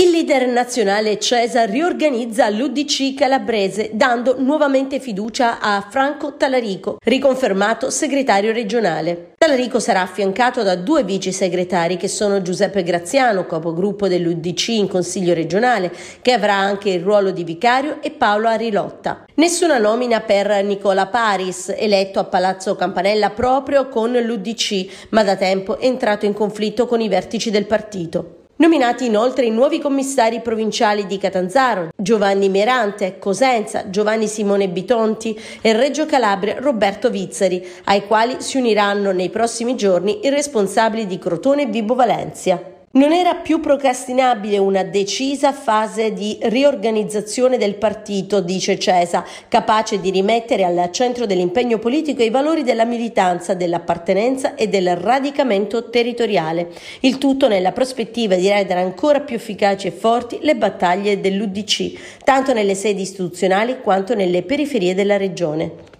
Il leader nazionale Cesar riorganizza l'UDC calabrese dando nuovamente fiducia a Franco Talarico, riconfermato segretario regionale. Talarico sarà affiancato da due vice segretari che sono Giuseppe Graziano, capogruppo dell'UDC in Consiglio regionale, che avrà anche il ruolo di vicario, e Paolo Arilotta. Nessuna nomina per Nicola Paris, eletto a Palazzo Campanella proprio con l'UDC, ma da tempo entrato in conflitto con i vertici del partito. Nominati inoltre i nuovi commissari provinciali di Catanzaro, Giovanni Merante, Cosenza, Giovanni Simone Bitonti e Reggio Calabria Roberto Vizzari, ai quali si uniranno nei prossimi giorni i responsabili di Crotone e Vibo Valencia. Non era più procrastinabile una decisa fase di riorganizzazione del partito, dice Cesa, capace di rimettere al centro dell'impegno politico i valori della militanza, dell'appartenenza e del radicamento territoriale. Il tutto nella prospettiva di rendere ancora più efficaci e forti le battaglie dell'UDC, tanto nelle sedi istituzionali quanto nelle periferie della regione.